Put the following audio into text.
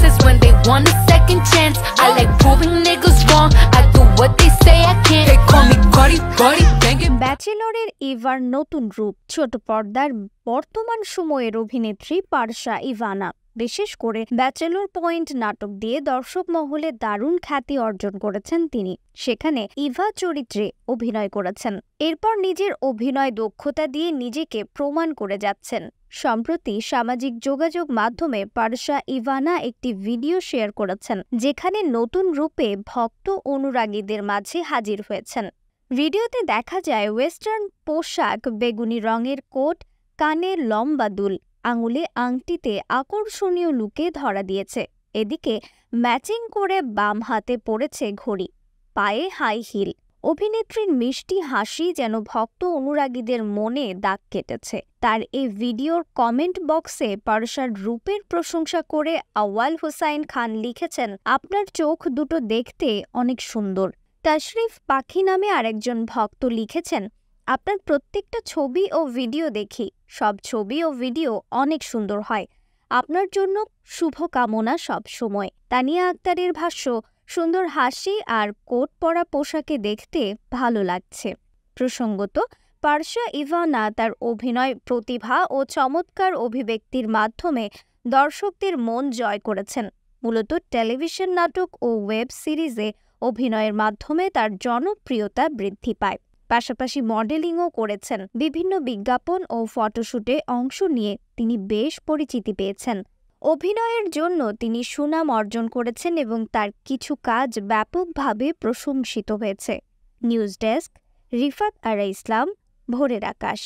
chances when they want a second chance. I like proving niggas wrong. I do what they say I can't. They call me Gotti Cardi, banging. ব্যাচেলরের এবার নতুন রূপ ছোট পর্দার বর্তমান সময়ের অভিনেত্রী পারশা Ivana বিশেষ করে ব্যাচেলর পয়েন্ট নাটক দিয়ে দর্শক মহলে দারুণ খ্যাতি অর্জন করেছেন তিনি সেখানে ইভা চরিত্রে অভিনয় করেছেন এরপর নিজের অভিনয় দক্ষতা দিয়ে নিজেকে প্রমাণ করে যাচ্ছেন সম্প্রতি সামাজিক যোগাযোগ মাধ্যমে পারসা ইভানা একটি ভিডিও শেয়ার করেছেন যেখানে নতুন রূপে ভক্ত অনুরাগীদের মাঝে হাজির হয়েছেন ভিডিওতে দেখা যায় ওয়েস্টার্ন পোশাক বেগুনি রঙের কোট কানে লম্বা দুল আঙুলে আংটিতে আকর্ষণীয় লুকে ধরা দিয়েছে এদিকে ম্যাচিং করে বাম হাতে পড়েছে ঘড়ি পায়ে হাই হিল অভিনেত্রীর মিষ্টি হাসি যেন ভক্ত অনুরাগীদের মনে দাগ কেটেছে তার এই ভিডিওর কমেন্ট বক্সে পার্সার রূপের প্রশংসা করে আওয়াল হুসাইন খান লিখেছেন আপনার চোখ দুটো দেখতে অনেক সুন্দর তাশরিফ পাখি নামে আরেকজন ভক্ত লিখেছেন আপনার প্রত্যেকটা ছবি ও ভিডিও দেখি সব ছবি ও ভিডিও অনেক সুন্দর হয় আপনার জন্য শুভকামনা সব সময় তানিয়া আক্তারের ভাষ্য সুন্দর হাসি আর কোট পরা পোশাকে দেখতে ভালো লাগছে প্রসঙ্গত পার্শা ইভানা তার অভিনয় প্রতিভা ও চমৎকার অভিব্যক্তির মাধ্যমে দর্শকদের মন জয় করেছেন মূলত টেলিভিশন নাটক ও ওয়েব সিরিজে অভিনয়ের মাধ্যমে তার জনপ্রিয়তা বৃদ্ধি পায় পাশাপাশি মডেলিংও করেছেন বিভিন্ন বিজ্ঞাপন ও ফটোশুটে অংশ নিয়ে তিনি বেশ পরিচিতি পেয়েছেন অভিনয়ের জন্য তিনি সুনাম অর্জন করেছেন এবং তার কিছু কাজ ব্যাপকভাবে প্রশংসিত হয়েছে নিউজ ডেস্ক রিফাত আরা ইসলাম ভোরের আকাশ